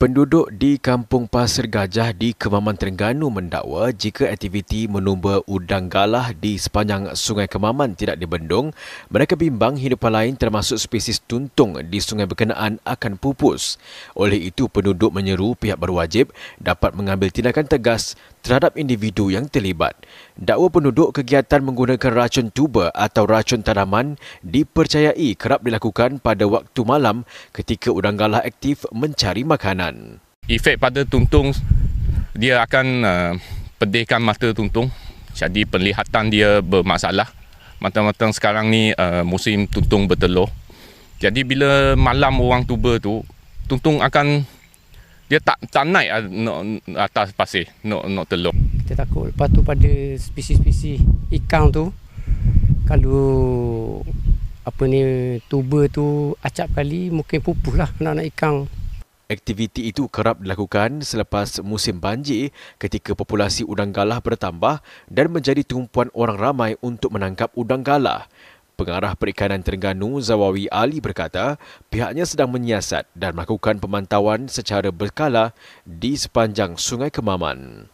Penduduk di Kampung Pasir Gajah di Kemaman Terengganu mendakwa jika aktiviti menumba udang galah di sepanjang Sungai Kemaman tidak dibendung, mereka bimbang hidupan lain termasuk spesies tuntung di sungai berkenaan akan pupus. Oleh itu, penduduk menyeru pihak berwajib dapat mengambil tindakan tegas terhadap individu yang terlibat. Dakwa penduduk kegiatan menggunakan racun tuba atau racun tanaman dipercayai kerap dilakukan pada waktu malam ketika udang galah aktif mencari makanan. Efek pada tuntung dia akan uh, pedihkan mata tuntung. Jadi penglihatan dia bermasalah. Mata-mata sekarang ni uh, musim tuntung bertelur. Jadi bila malam orang tuba tu, tuntung akan dia tak tak naik no, atas pasir nak no, no telur kita takut lepas tu pada spesies-spesies ikan tu kalau apa ni tuba tu acap kali mungkin pupuh lah anak-anak ikan Aktiviti itu kerap dilakukan selepas musim banjir ketika populasi udang galah bertambah dan menjadi tumpuan orang ramai untuk menangkap udang galah. Pengarah Perikanan Terengganu Zawawi Ali berkata, pihaknya sedang menyiasat dan melakukan pemantauan secara berkala di sepanjang Sungai Kemaman.